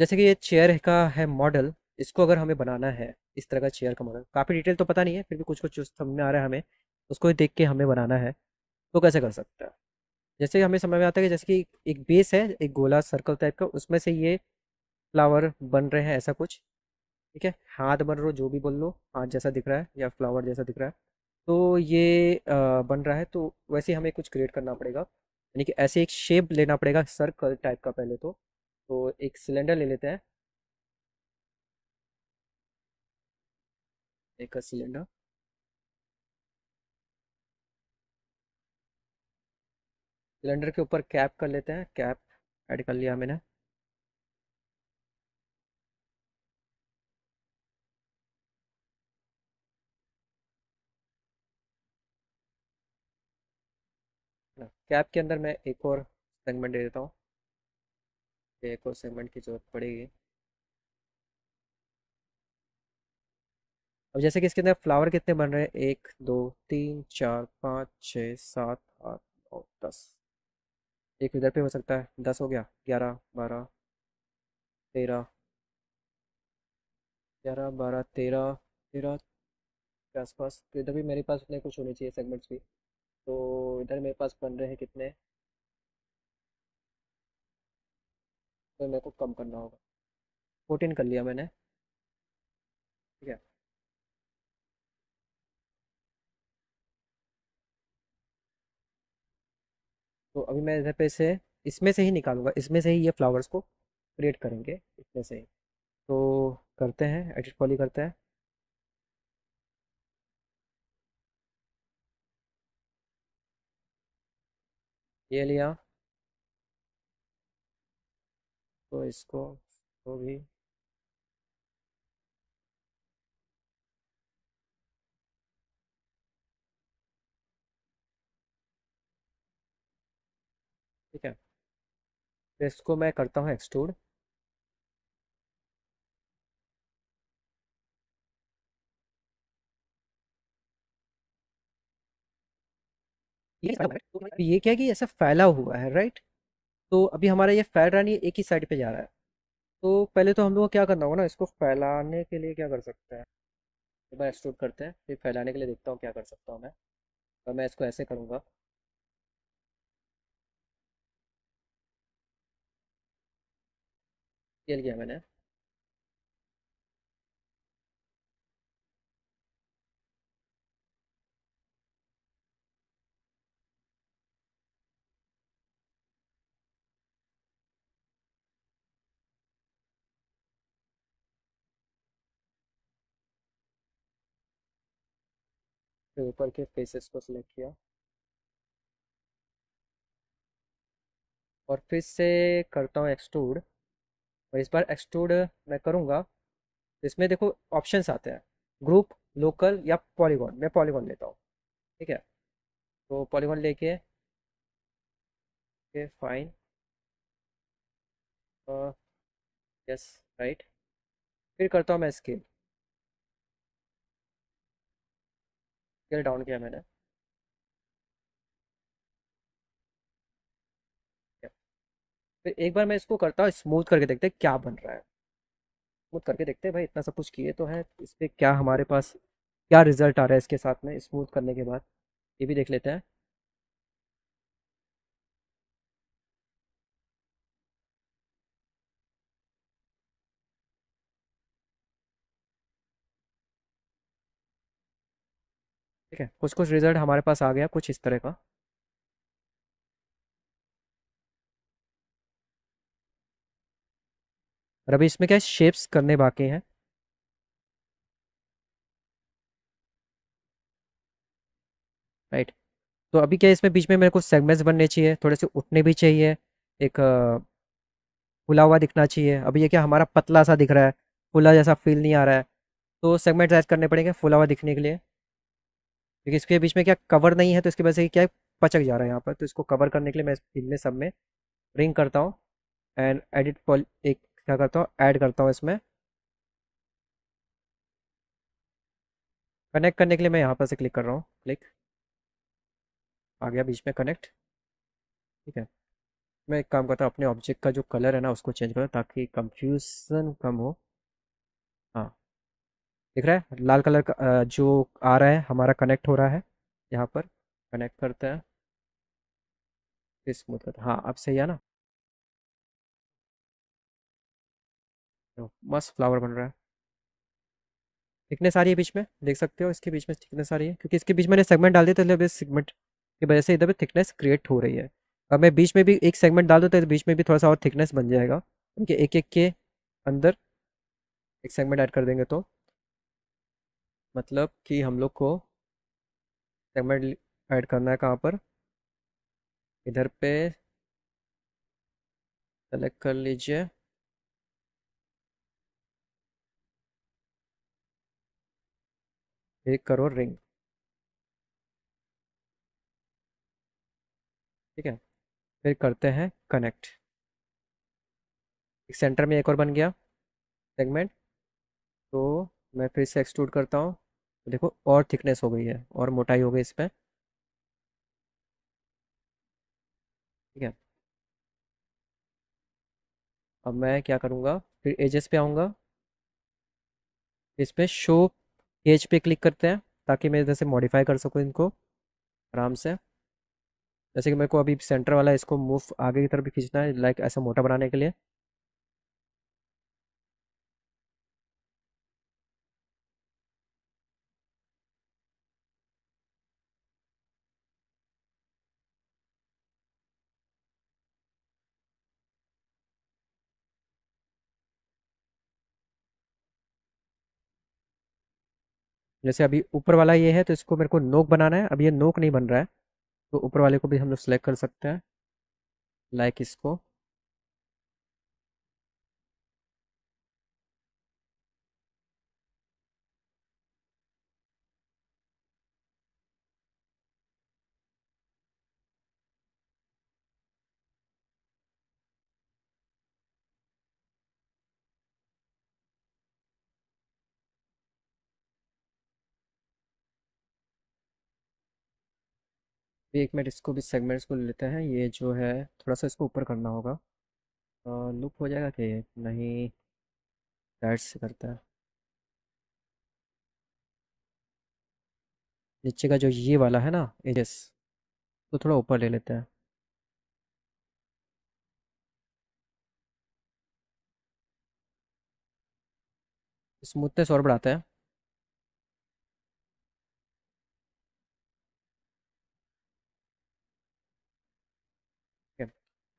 जैसे कि ये चेयर का है मॉडल इसको अगर हमें बनाना है इस तरह का चेयर का मॉडल काफ़ी डिटेल तो पता नहीं है फिर भी कुछ कुछ समझ में आ रहा है हमें उसको देख के हमें बनाना है तो कैसे कर सकते हैं जैसे हमें समझ में आता है कि जैसे कि एक बेस है एक गोला सर्कल टाइप का उसमें से ये फ्लावर बन रहे हैं ऐसा कुछ ठीक है हाथ बन रहे हो जो भी बोल लो हाथ जैसा दिख रहा है या फ्लावर जैसा दिख रहा है तो ये बन रहा है तो वैसे हमें कुछ क्रिएट करना पड़ेगा यानी कि ऐसे एक शेप लेना पड़ेगा सर्कल टाइप का पहले तो तो एक सिलेंडर ले लेते हैं एक सिलेंडर सिलेंडर के ऊपर कैप कर लेते हैं कैप ऐड कर लिया मैंने कैप के अंदर मैं एक और सेगमेंट दे देता हूँ पे एक और सेगमेंट की ज़रूरत पड़ेगी अब जैसे कि इसके अंदर फ्लावर कितने बन रहे हैं एक दो तीन चार पाँच छ सात आठ नौ दस एक इधर पे हो सकता है दस हो गया ग्यारह बारह तेरह ग्यारह बारह तेरह तेरह के आसपास तो इधर भी मेरे पास उतने कुछ होने चाहिए सेगमेंट्स भी तो इधर मेरे पास बन रहे हैं कितने तो मेरे को कम करना होगा फोर्टीन कर लिया मैंने ठीक है तो अभी मैं इधर पे से इसमें से ही निकालूंगा इसमें से ही ये फ्लावर्स को क्रिएट करेंगे इसमें से ही तो करते हैं एडिट पॉली करते हैं ये लिया तो इसको तो भी ठीक है तो इसको मैं करता हूँ एक्सट्रूड ये क्या कि ऐसा फैला हुआ है राइट तो अभी हमारा ये फैल रहा नहीं एक ही साइड पे जा रहा है तो पहले तो हम लोग को क्या करना होगा ना इसको फैलाने के लिए क्या कर सकते हैं एक बार एक्सट्रूट करते हैं फिर फैलाने के लिए देखता हूँ क्या कर सकता हूँ मैं और मैं इसको ऐसे करूँगा खेल गया मैंने फिर ऊपर के फेसेस को सिलेक्ट किया और फिर से करता हूँ एक्सट्रूड और इस बार एक्सट्रूड मैं करूँगा इसमें देखो ऑप्शंस आते हैं ग्रुप लोकल या पॉलीगॉन मैं पॉलीगॉन लेता हूँ ठीक है तो पॉलीगॉन लेके ओके फाइन यस राइट फिर करता हूँ मैं स्केल स्केल डाउन किया मैंने फिर एक बार मैं इसको करता हूँ स्मूथ करके देखते हैं क्या बन रहा है स्मूथ करके देखते हैं भाई इतना सब कुछ किए तो है इस पर क्या हमारे पास क्या रिजल्ट आ रहा है इसके साथ में स्मूथ करने के बाद ये भी देख लेते हैं ठीक है कुछ कुछ रिजल्ट हमारे पास आ गया कुछ इस तरह का और अभी इसमें क्या शेप्स करने बाकी हैं राइट तो अभी क्या इसमें बीच में मेरे को सेगमेंट्स बनने चाहिए थोड़े से उठने भी चाहिए एक फुला हुआ दिखना चाहिए अभी ये क्या हमारा पतला सा दिख रहा है फुला जैसा फील नहीं आ रहा है तो सेगमेंट ऐड करने पड़ेंगे फुला हुआ दिखने के लिए क्योंकि इसके बीच में क्या कवर नहीं है तो इसकी वजह से क्या पचक जा रहा है यहाँ पर तो इसको कवर करने के लिए मैं इनमें सब में रिंग करता हूँ एंड एडिट पॉल एक क्या करता हूँ ऐड करता हूँ इसमें कनेक्ट करने के लिए मैं यहाँ पर से क्लिक कर रहा हूँ क्लिक आ गया बीच में कनेक्ट ठीक है मैं एक काम करता हूँ अपने ऑब्जेक्ट का जो कलर है ना उसको चेंज करता ताकि कंफ्यूजन कम हो दिख रहा है लाल कलर का जो आ रहा है हमारा कनेक्ट हो रहा है यहाँ पर कनेक्ट करते हैं इस मतलब हाँ अब सही है ना तो मस्त फ्लावर बन रहा है थिकनेस सारी है बीच में देख सकते हो इसके बीच में कितने सारी है क्योंकि इसके बीच में सेगमेंट डाल दिया तो सेगमेंट की वजह से इधर पे थिकनेस क्रिएट हो रही है अब मैं बीच में भी एक सेगमेंट डाल दूँ तो बीच में भी थोड़ा सा और थिकनेस बन जाएगा क्योंकि एक एक के अंदर एक सेगमेंट ऐड कर देंगे तो मतलब कि हम लोग को सेगमेंट ऐड करना है कहाँ पर इधर पे सेलेक्ट कर लीजिए एक करो रिंग ठीक है फिर करते हैं कनेक्ट एक सेंटर में एक और बन गया सेगमेंट तो मैं फिर से एक्सट्रूड करता हूँ तो देखो और थिकनेस हो गई है और मोटाई हो गई इस पर ठीक है अब मैं क्या करूँगा फिर एजेस पे आऊँगा इस पर शो एज पे क्लिक करते हैं ताकि मैं इधर से मॉडिफाई कर सकूँ इनको आराम से जैसे कि मेरे को अभी सेंटर वाला इसको मूव आगे की तरफ भी खींचना है लाइक ऐसा मोटा बनाने के लिए जैसे अभी ऊपर वाला ये है तो इसको मेरे को नोक बनाना है अभी ये नोक नहीं बन रहा है तो ऊपर वाले को भी हम लोग सेलेक्ट कर सकते हैं लाइक इसको अभी एक मिनट इसको भी सेगमेंट्स को लेते हैं ये जो है थोड़ा सा इसको ऊपर करना होगा आ, लुक हो जाएगा कि नहीं डाइट से करता है नीचे का जो ये वाला है ना एजेस तो थोड़ा ऊपर ले लेते हैं स्मूथनेस और बढ़ाते हैं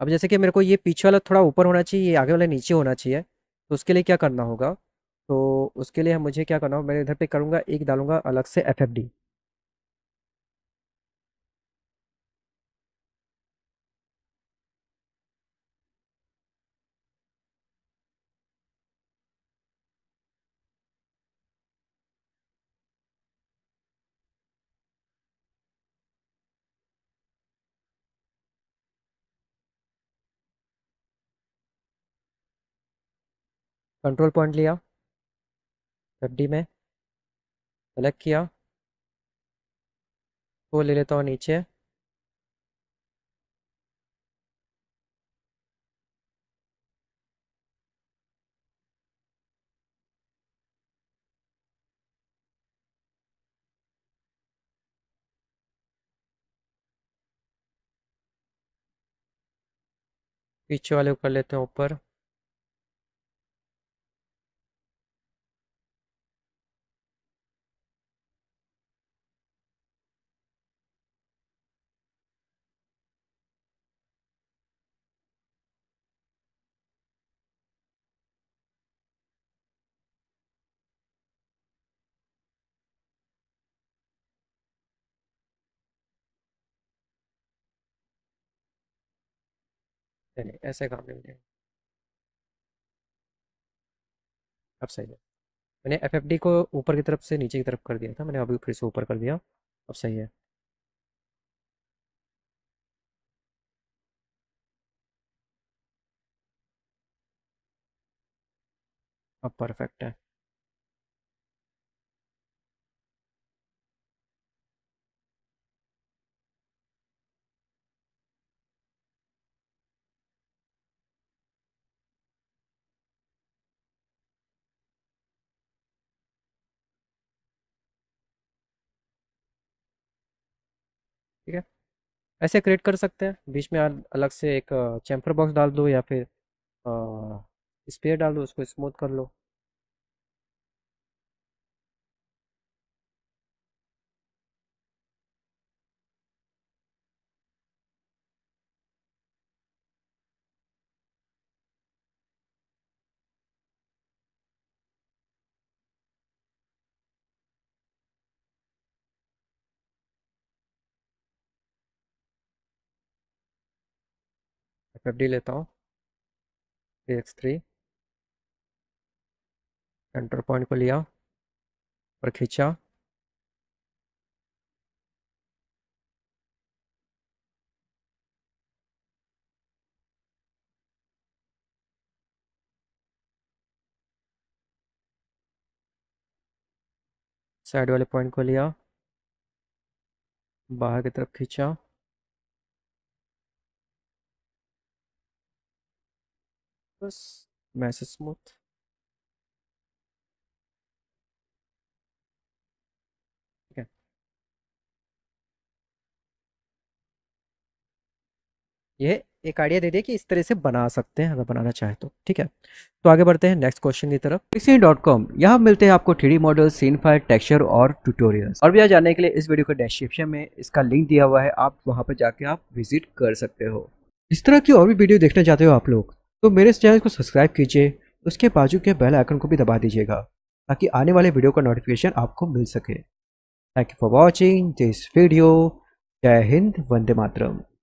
अब जैसे कि मेरे को ये पीछे वाला थोड़ा ऊपर होना चाहिए ये आगे वाला नीचे होना चाहिए तो उसके लिए क्या करना होगा तो उसके लिए मुझे क्या करना होगा मैं इधर पे करूँगा एक डालूंगा अलग से F F D control point लिया एफ डी में सेलेक्ट किया वो ले लेता हूँ नीचे पीछे वाले को कर लेते हैं ऊपर नहीं ऐसे काम नहीं मिलेगा अब सही है मैंने एफ को ऊपर की तरफ से नीचे की तरफ कर दिया था मैंने अभी फिर से ऊपर कर दिया अब सही है अब परफेक्ट है ठीक है ऐसे क्रिएट कर सकते हैं बीच में अलग से एक चैम्फर बॉक्स डाल दो या फिर स्पेयर डाल दो उसको स्मूथ कर लो एफ डी लेता हूँ three X three centre point को लिया और खींचा साइड वाले पॉइंट को लिया बाहर की तरफ खींचा plus मैसेज smooth ये एक आइडिया दे दिया कि इस तरह से बना सकते हैं अगर बनाना चाहे तो ठीक है तो आगे बढ़ते हैं नेक्स्ट क्वेश्चन की तरफ पिक्सिन डॉट कॉम यहाँ मिलते हैं आपको three model scene file texture और ट्यूटोरियल्स और भी जाने के लिए इस वीडियो के डिस्क्रिप्शन में इसका लिंक दिया हुआ है आप वहाँ पर जाके आप विजिट कर सकते हो इस तरह की और भी वीडियो देखना चाहते हो आप लोग तो मेरे इस चैनल को सब्सक्राइब कीजिए उसके बाजू के बेल आइकन को भी दबा दीजिएगा ताकि आने वाले वीडियो का नोटिफिकेशन आपको मिल सके thank you for watching this video जय हिंद वंदे मातरम